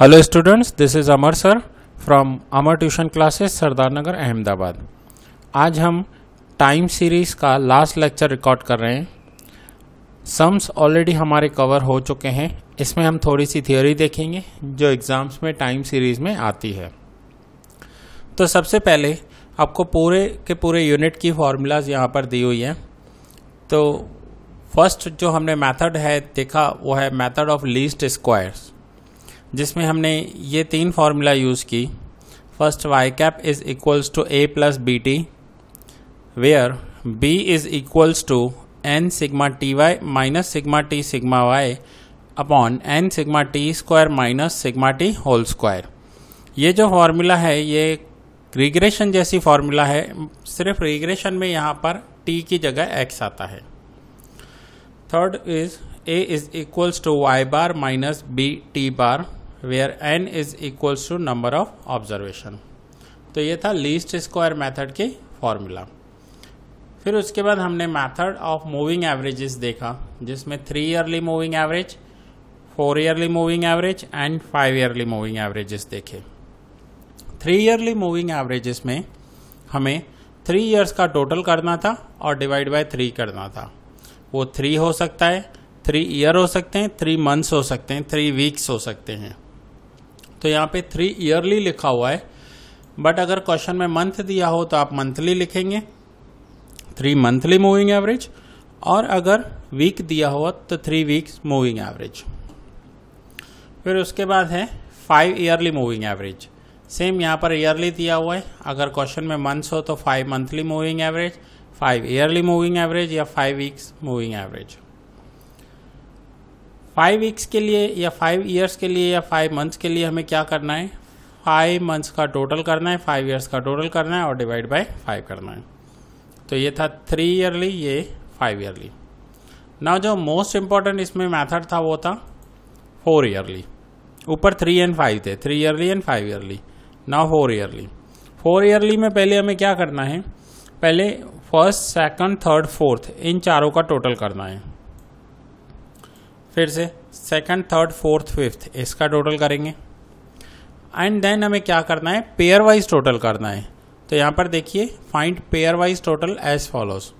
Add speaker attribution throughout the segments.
Speaker 1: Hello students this is Amar sir from Amar tuition classes Sardar Nagar Ahmedabad आज हम time series का last lecture record कर रहे हैं सम्स ऑलरेडी हमारे कवर हो चुके हैं इसमें हम थोड़ी सी थियोरी देखेंगे जो एग्ज़ाम्स में टाइम सीरीज में आती है तो सबसे पहले आपको पूरे के पूरे यूनिट की फार्मूलाज यहाँ पर दी हुई हैं तो फर्स्ट जो हमने मेथड है देखा वो है मेथड ऑफ लीस्ट स्क्वायर्स जिसमें हमने ये तीन फार्मूला यूज़ की first Y cap is equals to A plus B T where B is equals to N sigma T Y minus sigma T sigma Y upon N sigma T square minus sigma T whole square ये जो formula है ये regression जैसी formula है सिर्फ regression में यहाँ पर टी की जगह एक्स आता है third is A is equals to Y bar minus B T bar where N is equals to number of observation तो ये था लीस्ट स्क्वायर मेथड के फॉर्मूला फिर उसके बाद हमने मेथड ऑफ मूविंग एवरेजेस देखा जिसमें three yearly moving average four yearly moving average and five yearly moving averages देखे थ्री ईयरली मूविंग एवरेजेस में हमें थ्री ईयर्स का टोटल करना था और डिवाइड बाय थ्री करना था वो थ्री हो सकता है थ्री ईयर हो सकते हैं थ्री मंथ्स हो सकते हैं थ्री वीक्स हो सकते हैं तो यहाँ पे थ्री ईयरली लिखा हुआ है बट अगर क्वेश्चन में मंथ दिया हो तो आप मंथली लिखेंगे थ्री मंथली मूविंग एवरेज और अगर वीक दिया हो तो थ्री वीक्स मूविंग एवरेज फिर उसके बाद है five yearly moving average same यहाँ पर ईयरली दिया हुआ है अगर क्वेश्चन में मंथ्स हो तो five monthly moving average five yearly moving average या five weeks moving average five weeks के लिए या फाइव ईयर्स के लिए या फाइव मंथ्स के लिए हमें क्या करना है फाइव मंथ्स का टोटल करना है फाइव ईयर्स का टोटल करना है और डिवाइड बाय फाइव करना है तो ये था थ्री ईयरली ये फाइव ईयरली ना जो मोस्ट इम्पॉर्टेंट इसमें मैथड था वो था फोर ईयरली ऊपर थ्री एंड फाइव थे three yearly and five yearly ना फोर ईयरली फोर ईयरली में पहले हमें क्या करना है पहले फर्स्ट सेकंड थर्ड फोर्थ इन चारों का टोटल करना है फिर से सेकंड थर्ड फोर्थ फिफ्थ इसका टोटल करेंगे एंड देन हमें क्या करना है पेयर वाइज टोटल करना है तो यहाँ पर देखिए find pair wise total as follows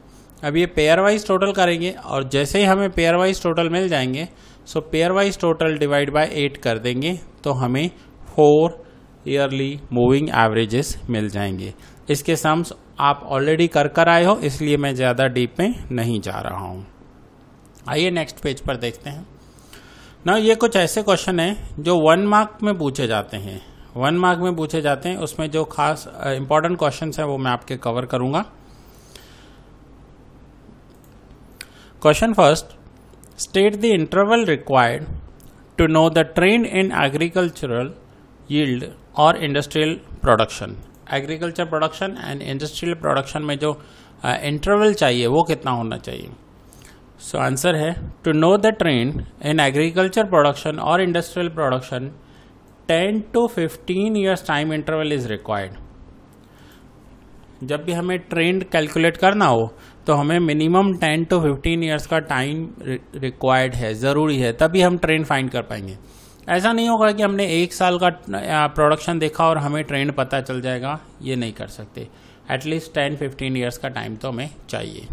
Speaker 1: अब ये पेयर वाइज टोटल करेंगे और जैसे ही हमें पेयर वाइज टोटल मिल जाएंगे so pair wise total divide by eight कर देंगे तो हमें फोर ईयरली मूविंग एवरेजेस मिल जाएंगे इसके सम्स आप ऑलरेडी कर कर आए हो इसलिए मैं ज़्यादा डीप में नहीं जा रहा हूँ आइए नेक्स्ट पेज पर देखते हैं ना ये कुछ ऐसे क्वेश्चन हैं जो वन मार्क में पूछे जाते हैं वन मार्क में पूछे जाते हैं उसमें जो खास इंपॉर्टेंट क्वेश्चन हैं वो मैं आपके कवर करूंगा question first state the interval required to know the trend in agricultural yield और industrial production agriculture production and industrial production में जो इंटरवल uh, चाहिए वो कितना होना चाहिए सो आंसर है to know the trend in agriculture production और industrial production ten to fifteen years time interval is required जब भी हमें ट्रेंड कैलकुलेट करना हो तो हमें minimum ten to fifteen years का टाइम रिक्वायर्ड है ज़रूरी है तभी हम ट्रेंड फाइंड कर पाएंगे ऐसा नहीं होगा कि हमने एक साल का प्रोडक्शन देखा और हमें ट्रेंड पता चल जाएगा ये नहीं कर सकते एटलीस्ट टेन फिफ्टीन ईयर्स का टाइम तो हमें चाहिए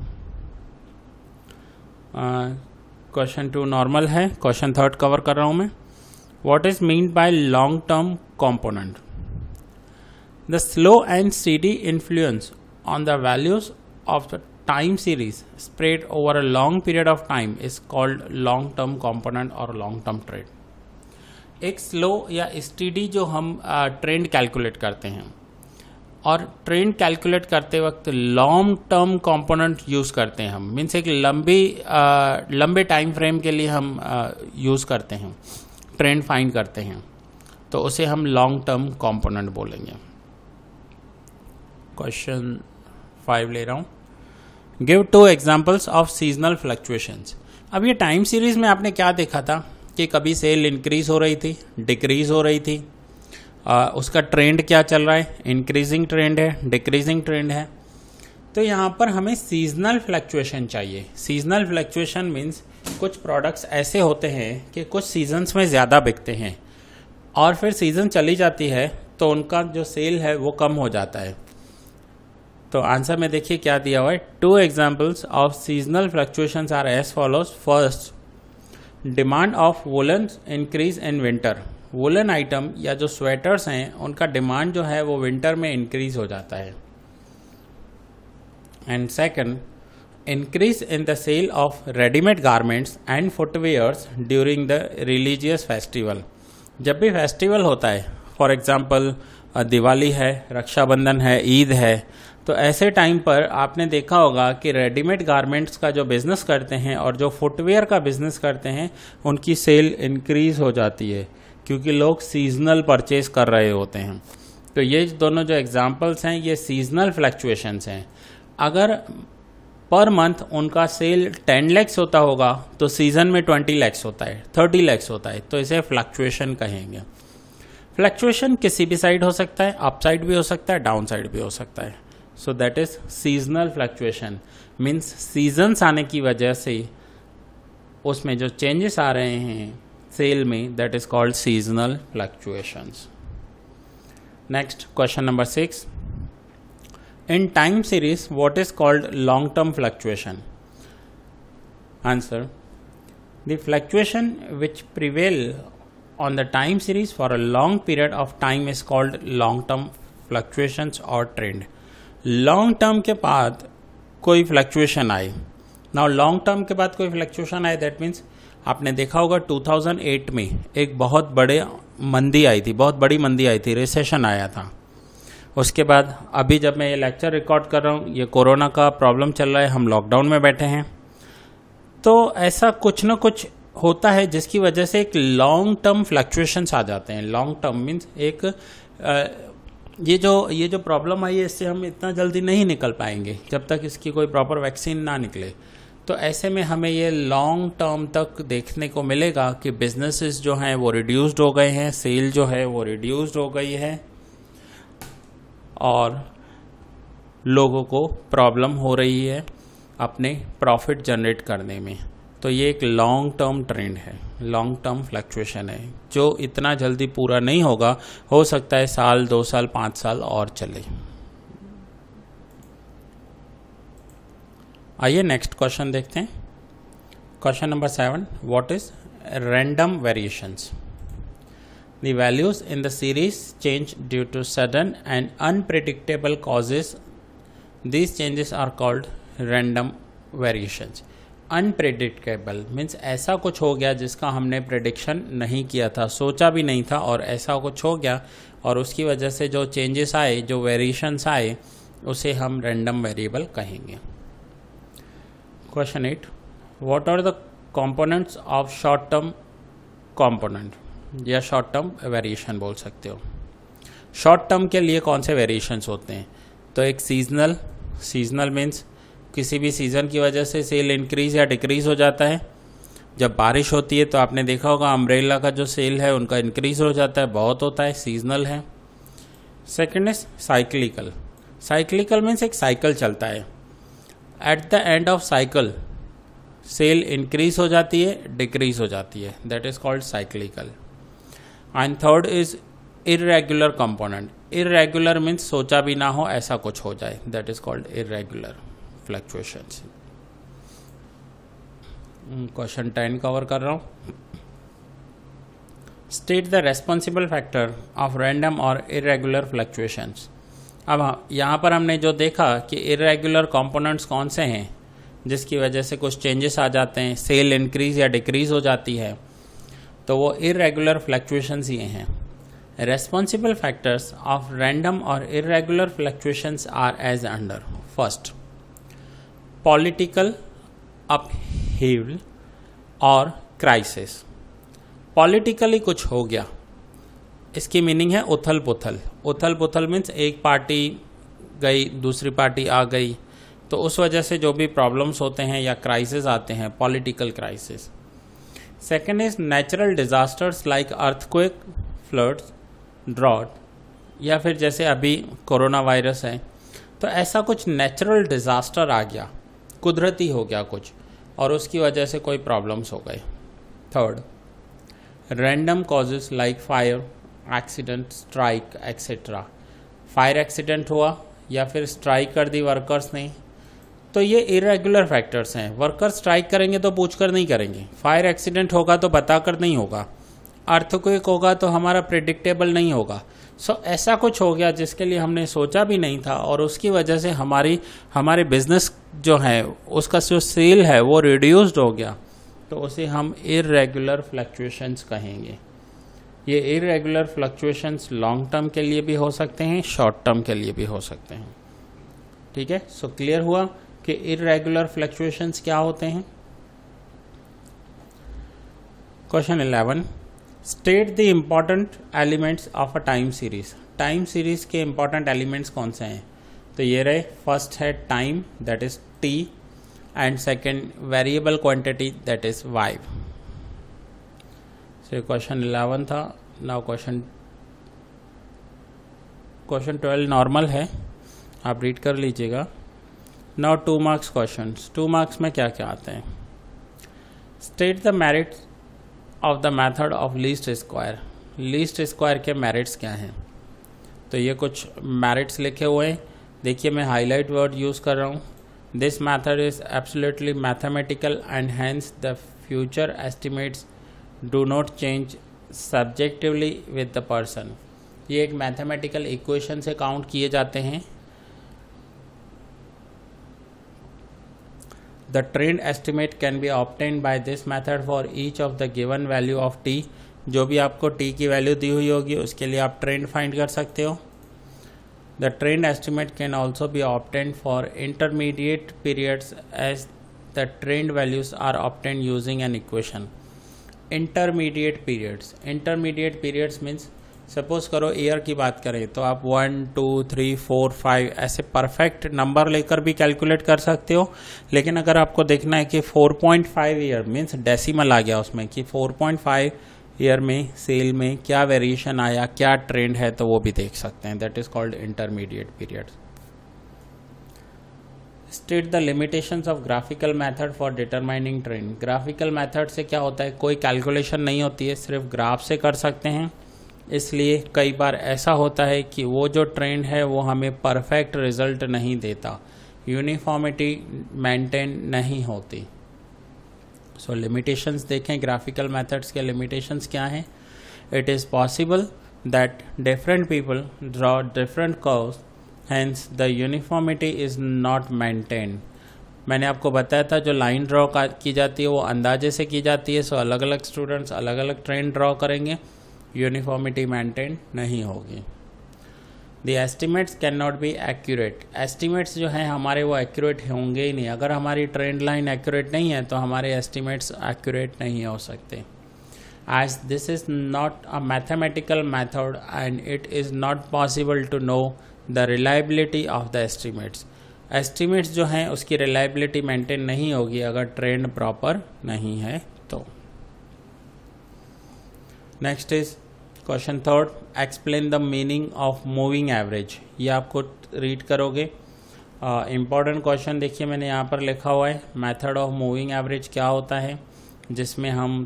Speaker 1: क्वेश्चन टू नॉर्मल है क्वेश्चन थर्ड कवर कर रहा हूँ मैं what is mean by long term component the slow and the influence on the values of the time series spread over a long period of time is called long term component और long term trade एक slow या steady जो हम trend uh, calculate करते हैं और trend calculate करते वक्त लॉन्ग टर्म कंपोनेंट यूज़ करते हैं हम मीन्स एक लंबी आ, लंबे टाइम फ्रेम के लिए हम यूज़ करते हैं ट्रेंड फाइंड करते हैं तो उसे हम लॉन्ग टर्म कंपोनेंट बोलेंगे क्वेश्चन फाइव ले रहा हूँ give two examples of seasonal fluctuations अब ये टाइम सीरीज में आपने क्या देखा था कि कभी सेल इंक्रीज हो रही थी डिक्रीज हो रही थी आ, उसका ट्रेंड क्या चल रहा है इंक्रीजिंग ट्रेंड है डिक्रीजिंग ट्रेंड है तो यहाँ पर हमें सीजनल फ्लक्चुएशन चाहिए सीजनल फ्लक्चुएशन मीन्स कुछ प्रोडक्ट्स ऐसे होते हैं कि कुछ सीजन्स में ज़्यादा बिकते हैं और फिर सीज़न चली जाती है तो उनका जो सेल है वो कम हो जाता है तो आंसर में देखिए क्या दिया हुआ है two examples of seasonal fluctuation are as follows first demand of woollen increase in winter woollen item या जो स्वेटर्स हैं उनका डिमांड जो है वो विंटर में इंक्रीज हो जाता है and second increase in the sale of readymade garments and footwears during the religious festival जब भी फेस्टिवल होता है फॉर एग्ज़ाम्पल दिवाली है रक्षाबंधन है ईद है तो ऐसे टाइम पर आपने देखा होगा कि रेडीमेड गारमेंट्स का जो बिज़नेस करते हैं और जो फुटवेयर का बिज़नेस करते हैं उनकी सेल इंक्रीज़ हो जाती है क्योंकि लोग सीजनल परचेज कर रहे होते हैं तो ये दोनों जो एग्जाम्पल्स हैं ये सीजनल फ्लैक्चुएशंस हैं अगर पर मंथ उनका सेल 10 लैक्स होता होगा तो सीजन में 20 लैक्स होता है 30 लैक्स होता है तो इसे फ्लक्चुएशन कहेंगे फ्लक्चुएशन किसी भी साइड हो सकता है अप साइड भी हो सकता है डाउन साइड भी हो सकता है so that is seasonal fluctuation means seasons आने की वजह से उसमें जो चेंजेस आ रहे हैं fail me that is called seasonal fluctuations. Next question number 6. In time series what is called long term fluctuation? Answer. The fluctuation which prevail on the time series for a long period of time is called long term fluctuations or trend. Long term ke baad koi fluctuation I Now long term ke baad koi fluctuation आए that means आपने देखा होगा 2008 में एक बहुत बड़े मंदी आई थी बहुत बड़ी मंदी आई थी रिसेशन आया था उसके बाद अभी जब मैं ये लेक्चर रिकॉर्ड कर रहा हूँ ये कोरोना का प्रॉब्लम चल रहा है हम लॉकडाउन में बैठे हैं तो ऐसा कुछ ना कुछ होता है जिसकी वजह से एक लॉन्ग टर्म फ्लक्चुएशंस आ जाते हैं लॉन्ग टर्म मीन्स एक आ, ये जो ये जो प्रॉब्लम आई है इससे हम इतना जल्दी नहीं निकल पाएंगे जब तक इसकी कोई प्रॉपर वैक्सीन ना निकले तो ऐसे में हमें ये लॉन्ग टर्म तक देखने को मिलेगा कि बिजनेसेस जो हैं वो रिड्यूस्ड हो गए हैं सेल जो है वो रिड्यूस्ड हो गई है और लोगों को प्रॉब्लम हो रही है अपने प्रॉफिट जनरेट करने में तो ये एक लॉन्ग टर्म ट्रेंड है लॉन्ग टर्म फ्लक्चुएशन है जो इतना जल्दी पूरा नहीं होगा हो सकता है साल दो साल पाँच साल और चले आइए नेक्स्ट क्वेश्चन देखते हैं question number seven what is random variations the values in the series change due to sudden and unpredictable causes these changes are called random variations. Unpredictable means ऐसा कुछ हो गया जिसका हमने प्रडिक्शन नहीं किया था सोचा भी नहीं था और ऐसा कुछ हो गया और उसकी वजह से जो चेंजेस आए जो वेरिएशंस आए उसे हम रैंडम वेरिएबल कहेंगे Question 8. What are the components of short term component? या शॉर्ट टर्म वेरिएशन बोल सकते हो शॉर्ट टर्म के लिए कौन से वेरिएशंस होते हैं तो एक सीजनल सीजनल मीन्स किसी भी सीज़न की वजह से सेल इंक्रीज या डिक्रीज हो जाता है जब बारिश होती है तो आपने देखा होगा अम्ब्रेला का जो सेल है उनका इंक्रीज हो जाता है बहुत होता है सीजनल है second is cyclical cyclical means एक साइकिल चलता है at the end of cycle sale increase हो जाती है डिक्रीज हो जाती है that is called cyclical and third is irregular component irregular means सोचा भी ना हो ऐसा कुछ हो जाए that is called irregular fluctuations question ten cover कर रहा हूँ state the responsible factor of random और इरेगुलर फ्लक्चुएशंस अब हाँ, यहाँ पर हमने जो देखा कि इरेगुलर कंपोनेंट्स कौन से हैं जिसकी वजह से कुछ चेंजेस आ जाते हैं सेल इंक्रीज या डिक्रीज हो जाती है तो वो इरेगुलर फ्लक्चुएशंस ये हैं रेस्पॉन्सिबल फैक्टर्स ऑफ रैंडम और irregular fluctuations are as under first political upheaval और क्राइसिस पॉलिटिकली कुछ हो गया इसकी मीनिंग है उथल पुथल उथल पुथल मीन्स एक पार्टी गई दूसरी पार्टी आ गई तो उस वजह से जो भी प्रॉब्लम्स होते हैं या क्राइसिस आते हैं political crisis second is natural disasters like earthquake floods drought या फिर जैसे अभी कोरोना वायरस है तो ऐसा कुछ नेचुरल डिज़ास्टर आ गया कुदरती हो गया कुछ और उसकी वजह से कोई प्रॉब्लम्स हो गए third random causes like fire accident strike etcetera fire accident हुआ या फिर स्ट्राइक कर दी वर्कर्स ने तो ये इरेगुलर फैक्टर्स हैं वर्कर्स स्ट्राइक करेंगे तो पूछकर नहीं करेंगे फायर एक्सीडेंट होगा तो बताकर नहीं होगा अर्थक्विक होगा तो हमारा प्रिडिक्टेबल नहीं होगा सो ऐसा कुछ हो गया जिसके लिए हमने सोचा भी नहीं था और उसकी वजह से हमारी हमारे बिजनेस जो है उसका जो सेल है वो रिड्यूस्ड हो गया तो उसे हम इरेगुलर फ्लक्चुएशंस कहेंगे ये इरेगुलर फ्लक्चुएशंस लॉन्ग टर्म के लिए भी हो सकते हैं शॉर्ट टर्म के लिए भी हो सकते हैं ठीक है सो क्लियर हुआ कि इरेगुलर फ्लक्चुएशंस क्या होते हैं question eleven state the important elements of a time series time series के इम्पॉर्टेंट एलिमेंट्स कौन से हैं तो ये रहे फर्स्ट है time that is T and second variable quantity that is Y So question eleven था now question question twelve normal है आप रीड कर लीजिएगा now two marks question two marks में क्या क्या आते हैं state the merit of the method of least square least square के मेरिट्स क्या हैं तो ये कुछ मेरिट्स लिखे हुए हैं देखिए मैं हाईलाइट वर्ड यूज़ कर रहा हूँ this method is absolutely mathematical and hence the future estimates do not change subjectively with the person ये एक मैथमेटिकल इक्वेशन से काउंट किए जाते हैं the trend estimate can be obtain by this method for each of the given value of T जो भी आपको T की वैल्यू दी हुई होगी उसके लिए आप ट्रेंड फाइंड कर सकते हो the trend estimate can also be obtain for intermediate periods as the trend values are obtain using an equation intermediate periods intermediate periods means suppose करो ईयर की बात करें तो आप one two three four five ऐसे perfect number लेकर भी calculate कर सकते हो लेकिन अगर आपको देखना है कि four point five year means decimal आ गया उसमें कि फोर पॉइंट फाइव ईयर में सेल में क्या वेरिएशन आया क्या ट्रेंड है तो वो भी देख सकते हैं that is called intermediate periods state the limitations of graphical method for determining trend graphical method से क्या होता है कोई कैलकुलेशन नहीं होती है सिर्फ ग्राफ से कर सकते हैं इसलिए कई बार ऐसा होता है कि वो जो ट्रेंड है वो हमें परफेक्ट रिजल्ट नहीं देता यूनिफॉर्मिटी मेंटेन नहीं होती सो लिमिटेशंस देखें ग्राफिकल मेथड्स के लिमिटेशंस क्या हैं it is possible that different people draw different curves hence the uniformity is not maintain मैंने आपको बताया था जो लाइन ड्रॉ की जाती है वो अंदाजे से की जाती है सो अलग अलग स्टूडेंट्स अलग अलग ट्रेन ड्रॉ करेंगे यूनिफॉर्मिटी मेंटेन नहीं होगी the estimates can not be accurate estimates जो हैं हमारे वो एक्यूरेट होंगे ही नहीं अगर हमारी ट्रेंड लाइन एक्यूरेट नहीं है तो हमारे एस्टिमेट्स एक्यूरेट नहीं हो सकते as this is not a mathematical method and it is not possible to know the reliability of the estimates estimates जो हैं उसकी रिलायबिलिटी मेंटेन नहीं होगी अगर ट्रेंड प्रॉपर नहीं है तो next is question third explain the meaning of moving average ये आपको रीड करोगे इंपॉर्टेंट क्वेश्चन देखिए मैंने यहाँ पर लिखा हुआ है मेथड ऑफ मूविंग एवरेज क्या होता है जिसमें हम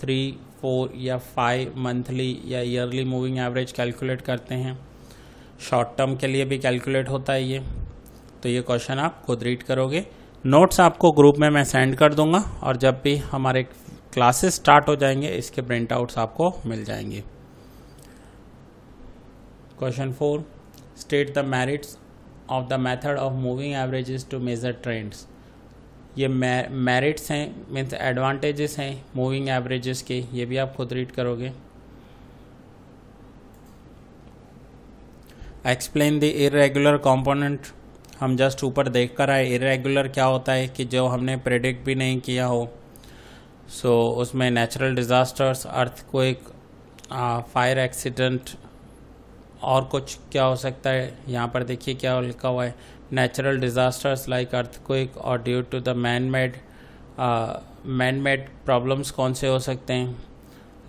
Speaker 1: थ्री uh, फोर या फाइव मंथली या ईयरली मूविंग एवरेज कैलकुलेट करते हैं शॉर्ट टर्म के लिए भी कैलकुलेट होता है ये तो ये क्वेश्चन आप खुद रीड करोगे नोट्स आपको ग्रुप में मैं सेंड कर दूंगा और जब भी हमारे क्लासेस स्टार्ट हो जाएंगे इसके प्रिंट आउट्स आपको मिल जाएंगे question four state the merits of the method of moving averages to measure trends ये मेरिट्स हैं मीन्स एडवांटेजेस हैं मूविंग एवरेजेस के ये भी आप खुद रीड करोगे एक्सप्लेन द इरेगुलर कॉम्पोनेंट हम जस्ट ऊपर देख कर आए इरेगुलर क्या होता है कि जो हमने प्रेडिक्ट भी नहीं किया हो सो so, उसमें नेचुरल डिज़ास्टर्स अर्थ को एक फायर एक्सीडेंट और कुछ क्या हो सकता है यहाँ पर देखिए क्या लिखा हुआ है नेचुरल डिज़ास्टर्स लाइक अर्थक्विक और due to the man made man made problems कौन से हो सकते हैं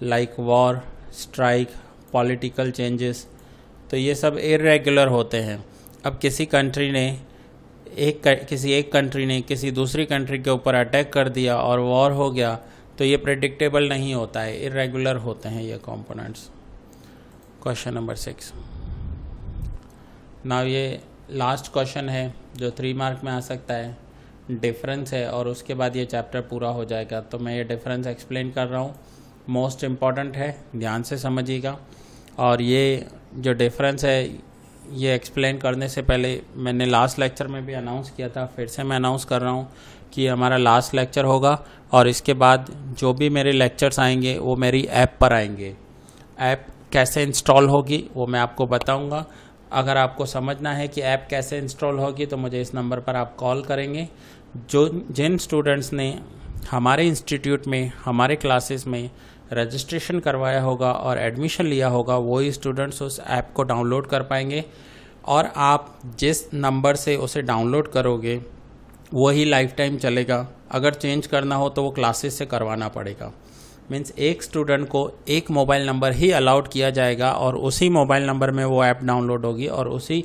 Speaker 1: like war strike political changes तो ये सब इरेगुलर होते हैं अब किसी कंट्री ने एक किसी एक कंट्री ने किसी दूसरी कंट्री के ऊपर अटैक कर दिया और वॉर हो गया तो ये प्रेडिक्टेबल नहीं होता है इरेगुलर होते हैं ये components question number six now ये लास्ट क्वेश्चन है जो थ्री मार्क में आ सकता है डिफरेंस है और उसके बाद ये चैप्टर पूरा हो जाएगा तो मैं ये डिफरेंस एक्सप्लेन कर रहा हूँ मोस्ट इम्पॉर्टेंट है ध्यान से समझिएगा और ये जो डिफरेंस है ये एक्सप्लेन करने से पहले मैंने लास्ट लेक्चर में भी अनाउंस किया था फिर से मैं अनाउंस कर रहा हूँ कि हमारा लास्ट लेक्चर होगा और इसके बाद जो भी मेरे लेक्चर्स आएंगे वो मेरी ऐप पर आएंगे ऐप कैसे इंस्टॉल होगी वो मैं आपको बताऊंगा अगर आपको समझना है कि ऐप कैसे इंस्टॉल होगी तो मुझे इस नंबर पर आप कॉल करेंगे जो जिन स्टूडेंट्स ने हमारे इंस्टीट्यूट में हमारे क्लासेस में रजिस्ट्रेशन करवाया होगा और एडमिशन लिया होगा वही स्टूडेंट्स उस ऐप को डाउनलोड कर पाएंगे और आप जिस नंबर से उसे डाउनलोड करोगे वही लाइफ टाइम चलेगा अगर चेंज करना हो तो वो क्लासेस से करवाना पड़ेगा मीन्स एक स्टूडेंट को एक मोबाइल नंबर ही अलाउड किया जाएगा और उसी मोबाइल नंबर में वो ऐप डाउनलोड होगी और उसी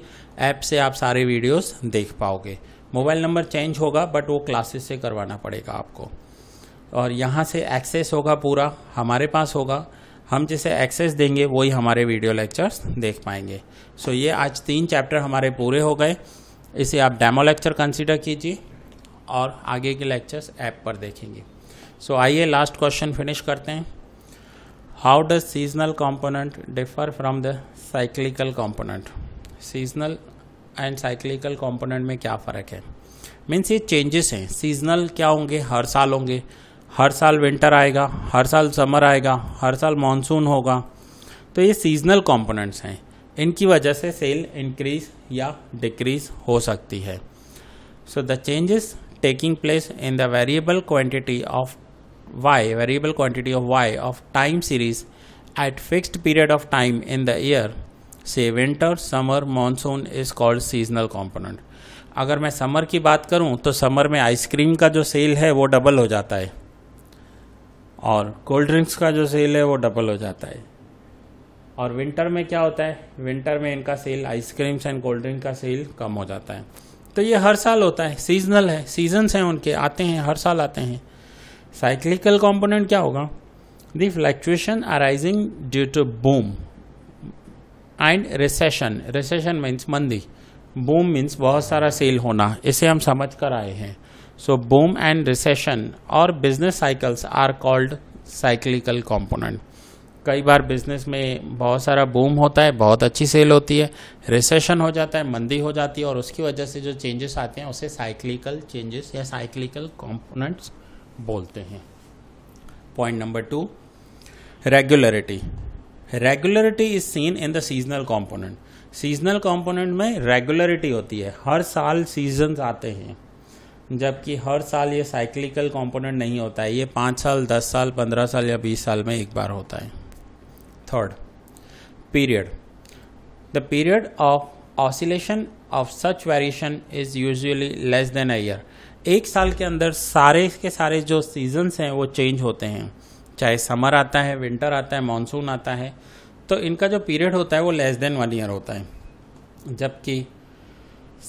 Speaker 1: ऐप से आप सारे वीडियोस देख पाओगे मोबाइल नंबर चेंज होगा बट वो क्लासेस से करवाना पड़ेगा आपको और यहाँ से एक्सेस होगा पूरा हमारे पास होगा हम जिसे एक्सेस देंगे वही हमारे वीडियो लेक्चर्स देख पाएंगे सो ये आज तीन चैप्टर हमारे पूरे हो गए इसे आप डेमो लेक्चर कंसिडर कीजिए और आगे के लेक्चर्स ऐप पर देखेंगे सो आइए लास्ट क्वेश्चन फिनिश करते हैं how does seasonal component differ from the cyclical component seasonal and cyclical component में क्या फ़र्क है मीन्स ये चेंजेस हैं सीजनल क्या होंगे हर साल होंगे हर साल विंटर आएगा हर साल समर आएगा हर साल मानसून होगा तो ये सीजनल कंपोनेंट्स हैं इनकी वजह से सेल इंक्रीज या डिक्रीज हो सकती है so the changes taking place in the variable quantity of Y variable quantity of Y of time series at fixed period of time in the year से winter summer monsoon is called seasonal component अगर मैं summer की बात करूं तो summer में ice cream का जो सेल है वो डबल हो जाता है और कोल्ड ड्रिंक्स का जो सेल है वो डबल हो जाता है और विंटर में क्या होता है विंटर में इनका cell ice creams and cold drink का सेल कम हो जाता है तो ये हर साल होता है सीजनल है सीजन्स हैं उनके आते हैं हर साल आते हैं साइक्लिकल कंपोनेंट क्या होगा the fluctuation arising due to boom and recession recession means मंदी बूम मीन्स बहुत सारा सेल होना इसे हम समझ कर आए हैं सो बूम एंड रिसेशन और business cycles are called cyclical component कई बार बिजनेस में बहुत सारा बूम होता है बहुत अच्छी सेल होती है रिसेशन हो जाता है मंदी हो जाती है और उसकी वजह से जो चेंजेस आते हैं उसे साइक्लिकल चेंजेस या साइक्लिकल कंपोनेंट्स बोलते हैं point number two regularity regularity is seen in the seasonal component seasonal component में रेगुलरिटी होती है हर साल सीजन आते हैं जबकि हर साल ये साइक्लिकल कंपोनेंट नहीं होता है ये पाँच साल दस साल पंद्रह साल या बीस साल में एक बार होता है third period the period of oscillation of such variation is usually less than a year एक साल के अंदर सारे के सारे जो सीजन्स हैं वो चेंज होते हैं चाहे समर आता है विंटर आता है मानसून आता है तो इनका जो पीरियड होता है वो लेस देन वन ईयर होता है जबकि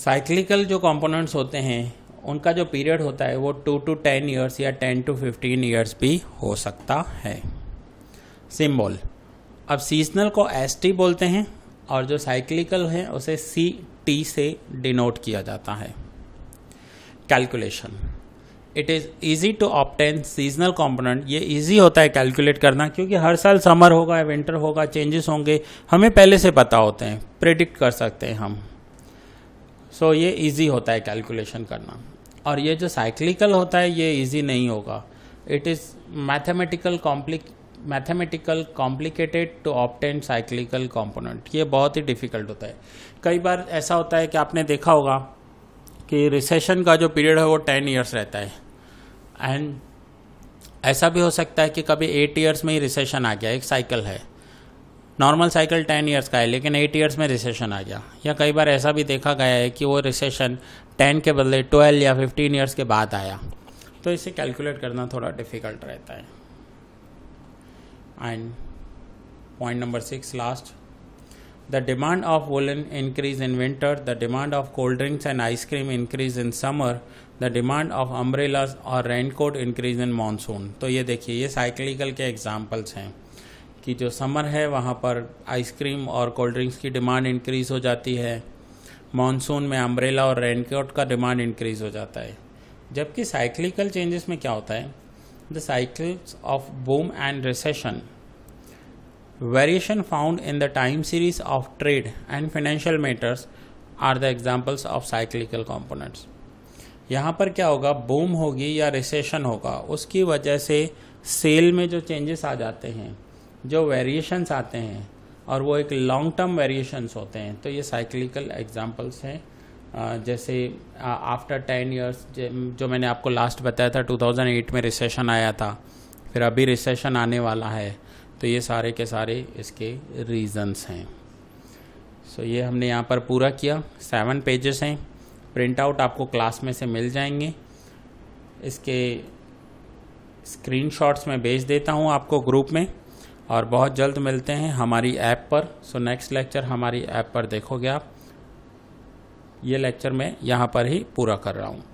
Speaker 1: साइक्लिकल जो कंपोनेंट्स होते हैं उनका जो पीरियड होता है वो टू टू टेन ईयर्स या टेन टू फिफ्टीन ईयर्स भी हो सकता है सिम्बॉल अब सीजनल को एस टी बोलते हैं और जो साइक्लिकल है उसे सी टी से डिनोट किया जाता है calculation it is easy to obtain seasonal component ये ईजी होता है कैलकुलेट करना क्योंकि हर साल समर होगा या विंटर होगा चेंजेस होंगे हमें पहले से पता होते हैं प्रिडिक्ट कर सकते हैं हम सो so, ये ईजी होता है कैलकुलेशन करना और ये जो साइक्लिकल होता है ये इजी नहीं होगा इट इज़ मैथमेटिकल कॉम्प्लिक mathematical complicated to obtain cyclical component ये बहुत ही डिफिकल्ट होता है कई बार ऐसा होता है कि आपने देखा होगा कि रिसेशन का जो पीरियड है वो टेन ईयर्स रहता है एंड ऐसा भी हो सकता है कि कभी एट ईयर्स में ही रिसेशन आ गया एक साइकिल है नॉर्मल साइकिल टेन ईयर्स का है लेकिन एट ईयर्स में रिसेशन आ गया या कई बार ऐसा भी देखा गया है कि वो रिसेशन टेन के बदले ट्वेल्व या फिफ्टीन ईयर्स के बाद आया तो इसे कैलकुलेट करना थोड़ा डिफिकल्ट रहता है and point number six last the demand of woollen increase in winter the demand of cold drinks and ice cream increase in summer the demand of umbrellas और rain coat increase in monsoon तो ये देखिए ये cyclical के examples हैं कि जो summer है वहाँ पर आइसक्रीम और कोल्ड ड्रिंक्स की डिमांड इंक्रीज हो जाती है मानसून में अम्ब्रेला और रेनकोट का डिमांड इंक्रीज हो जाता है जबकि साइक्लिकल चेंजेस में क्या होता है the cycles of boom and recession variation found in the time series of trade and financial matters are the examples of cyclical components यहाँ पर क्या होगा बूम होगी या रिसेशन होगा उसकी वजह से सेल में जो चेंजेस आ जाते हैं जो वेरिएशंस आते हैं और वो एक लॉन्ग टर्म वेरिएशंस होते हैं तो ये साइक्लिकल एग्जाम्पल्स हैं जैसे आफ्टर टेन ईयर्स जो मैंने आपको लास्ट बताया था 2008 में रिसेशन आया था फिर अभी रिसेशन आने वाला है तो ये सारे के सारे इसके रीजंस हैं सो ये हमने यहाँ पर पूरा किया सेवन पेजेस हैं प्रिंट आउट आपको क्लास में से मिल जाएंगे इसके स्क्रीनशॉट्स में भेज देता हूँ आपको ग्रुप में और बहुत जल्द मिलते हैं हमारी ऐप पर सो नेक्स्ट लेक्चर हमारी ऐप पर देखोगे आप ये लेक्चर मैं यहाँ पर ही पूरा कर रहा हूँ